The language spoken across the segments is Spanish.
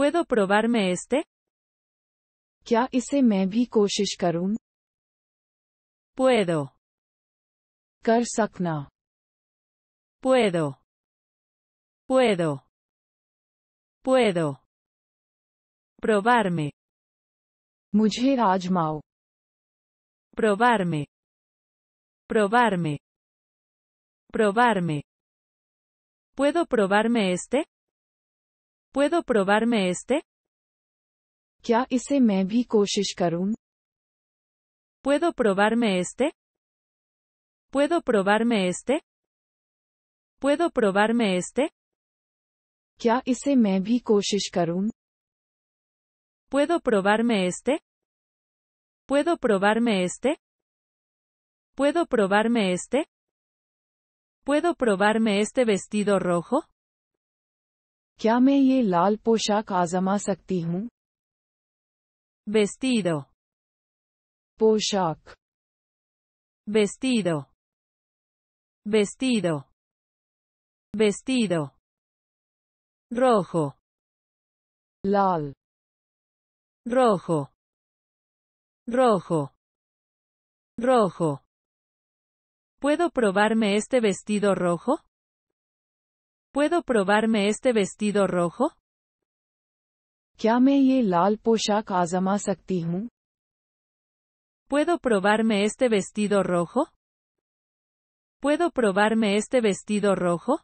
¿Puedo probarme este? ¿Qué? ise me ¿Qué Puedo. Puedo. Puedo. Puedo. Probarme. Probarme. Probarme. Probarme. ¿Puedo probarme este? ¿Puedo probarme este? ¿Qué ise me bhi ¿Puedo probarme este? ¿Puedo probarme este? ¿Puedo probarme este? ¿Qué ise me bhi ¿Puedo probarme este? ¿Puedo probarme este? ¿Puedo probarme este? ¿Puedo probarme este vestido rojo? ¿Qué me ये lal poshak casa sakti हूँ Vestido. Poshak. Vestido. Vestido. Vestido. Rojo. Lal. Rojo. Rojo. Rojo. ¿Puedo probarme este vestido rojo? ¿Puedo probarme este vestido rojo? ¿Kya ye lal ¿Puedo probarme este vestido rojo? ¿Puedo probarme este vestido rojo?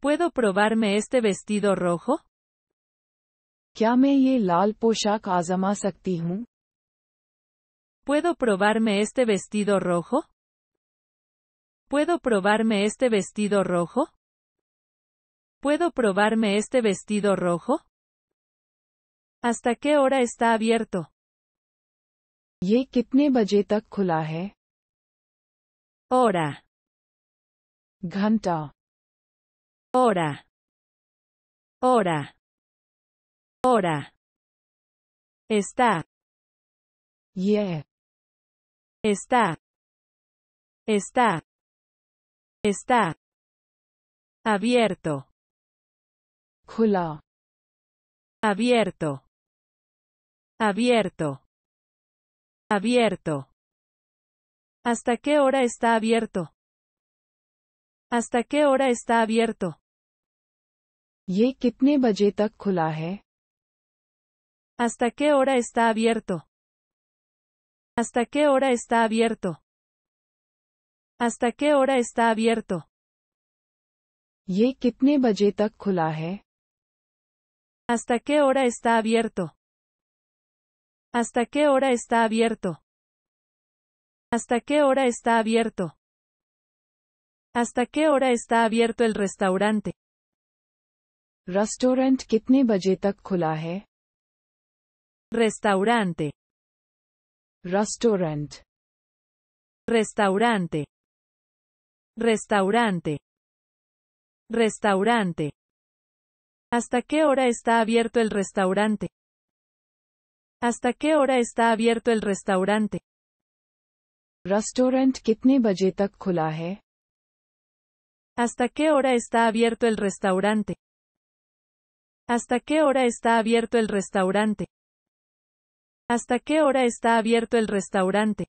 ¿Puedo probarme este vestido rojo? lal ¿Puedo probarme este vestido rojo? ¿Puedo probarme este vestido rojo? ¿Puedo probarme este vestido rojo? ¿Hasta qué hora está abierto? ¿Y qué Hora. Hora. Hora. Hora. Está. Yeah. Está. Está. Está. Abierto abierto abierto abierto ¿Hasta qué hora está abierto? ¿Hasta qué hora está abierto? ¿Y qué ¿Hasta qué hora está abierto? ¿Hasta qué hora está abierto? ¿Hasta qué hora está abierto? ¿Y ¿Hasta qué hora está abierto? ¿Hasta qué hora está abierto? ¿Hasta qué hora está abierto? ¿Hasta qué hora está abierto el restaurante? Restaurant kitni Restaurante. Restaurante. Restaurante. Restaurante. ¿Hasta qué hora está abierto el restaurante? ¿Hasta qué hora está abierto el restaurante? ¿Hasta qué hora está abierto el restaurante? ¿Hasta qué hora está abierto el restaurante? ¿Hasta qué hora está abierto el restaurante?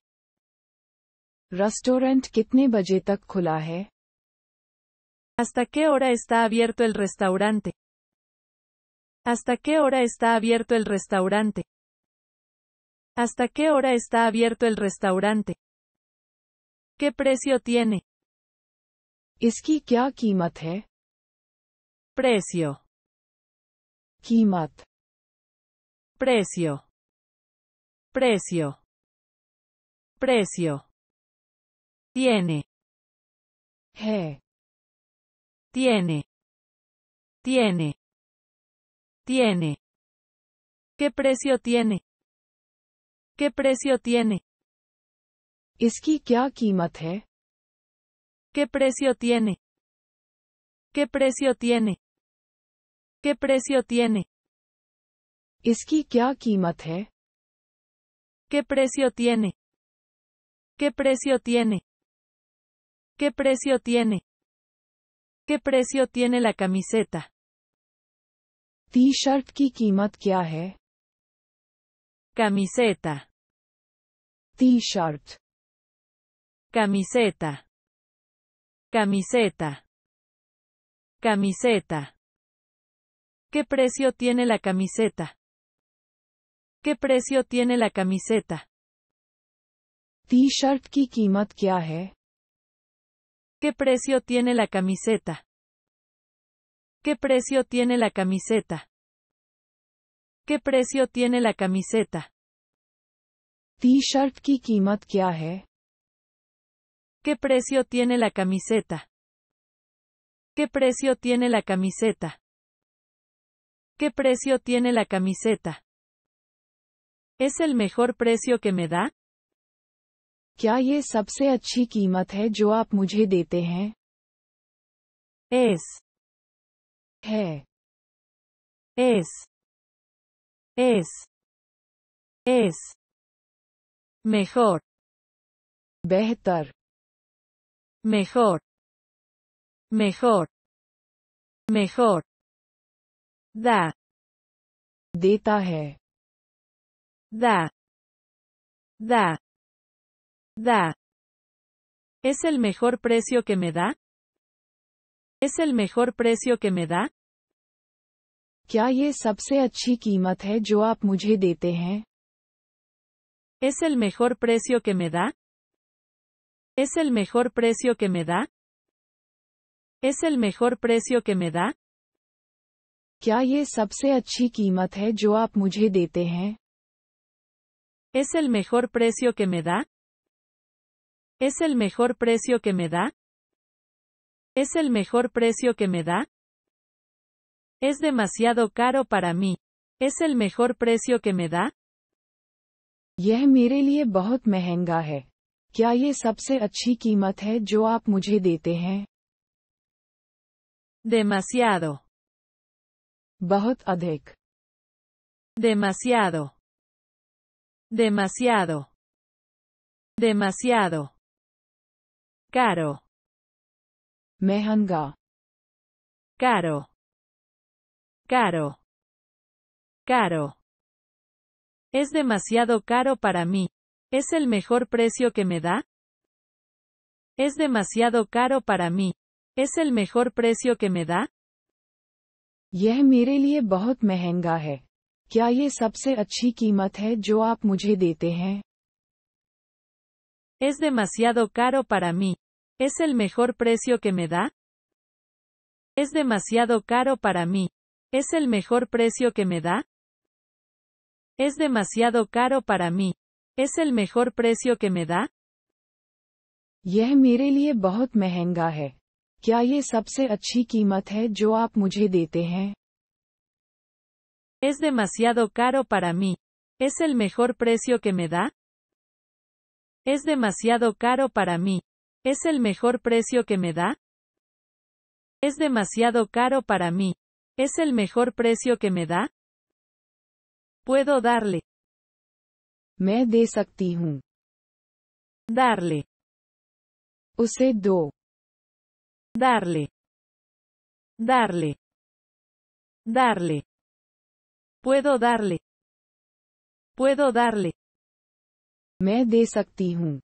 ¿Hasta qué hora está abierto el restaurante? ¿Hasta qué hora está abierto el restaurante? ¿Hasta qué hora está abierto el restaurante? ¿Qué precio tiene? ¿Esqui qué कीमत Precio. कीमत. Precio. Precio. Precio. Tiene. He. Tiene. Tiene. Tiene. ¿Qué precio tiene? ¿Qué precio tiene? इसकी aquí कीमत ¿Qué precio tiene? ¿Qué precio tiene? ¿Qué precio tiene? Esqui क्या कीमत ¿Qué precio tiene? ¿Qué precio tiene? ¿Qué precio tiene? ¿Qué precio tiene la camiseta? T shirt kiki कीमत camiseta t shirt camiseta camiseta camiseta ¿Qué precio tiene la camiseta? ¿Qué precio tiene la camiseta? T shirt Kiki ¿Qué precio tiene la camiseta? ¿Qué precio tiene la camiseta? ¿Qué precio tiene la camiseta? T-shirt ¿Qué precio tiene la camiseta? ¿Qué precio tiene la camiseta? ¿Qué precio tiene la camiseta? ¿Es el mejor precio que me da? Kya Es es es es mejor mejor mejor mejor da da da da es el mejor precio que me da ¿Es el mejor precio que me da? qué hay ¿Es el mejor precio que me da? ¿Es el mejor precio que me da? ¿Es el mejor precio que me da? ¿Es el mejor precio que me da? ¿Es el mejor precio que me da? ¿Es el mejor precio que me da? Es demasiado caro para mí. ¿Es el mejor precio que me da? यह मेरे लिए बहुत महंगा है क्या ये सबसे अच्छी कीमत है जो आप मुझे देते हैं Demasiado. बहुत अधिक Demasiado. Demasiado. Demasiado. Caro. Mehanga. Caro. Caro. Caro. Es demasiado caro para mí. ¿Es el mejor precio que me da? Es demasiado caro para mí. ¿Es el mejor precio que me da? ¡Es Es demasiado caro para mí. ¿Es el mejor precio que me da? Es demasiado caro para mí. ¿Es el mejor precio que me da? Es demasiado caro para mí. ¿Es el mejor precio que me da? मेरे लिए बहुत महंगा Es demasiado caro para mí. ¿Es el mejor precio que me da? Es demasiado caro para mí. ¿Es el mejor precio que me da? Es demasiado caro para mí. ¿Es el mejor precio que me da? Puedo darle. Me desactijun. Darle. Usé do. Darle. Darle. Darle. Puedo darle. Puedo darle. Me desactijun.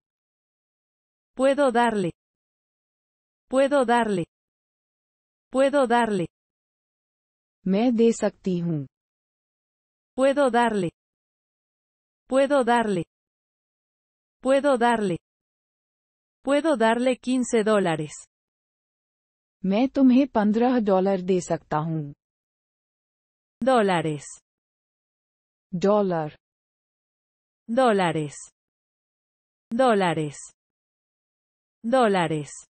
Puedo darle. Puedo darle. Puedo darle. Me दे Puedo darle. Puedo darle. Puedo darle. Puedo darle 15 dólares. Me tumhe 15 dólar de Dólares. Dólar. Dólares. Dólares dólares.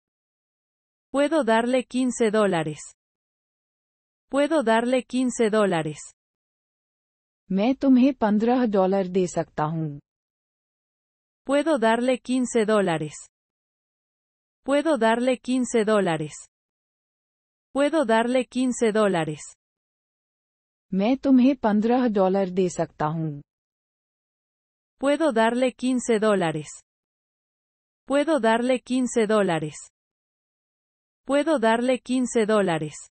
Puedo darle 15 dólares. Puedo darle 15 dólares. Metum hip 15 डॉलर दे Puedo darle 15 dólares. Puedo darle 15 dólares. Puedo darle 15 dólares. 15 Puedo darle 15 dólares. Puedo darle quince dólares. Puedo darle quince dólares.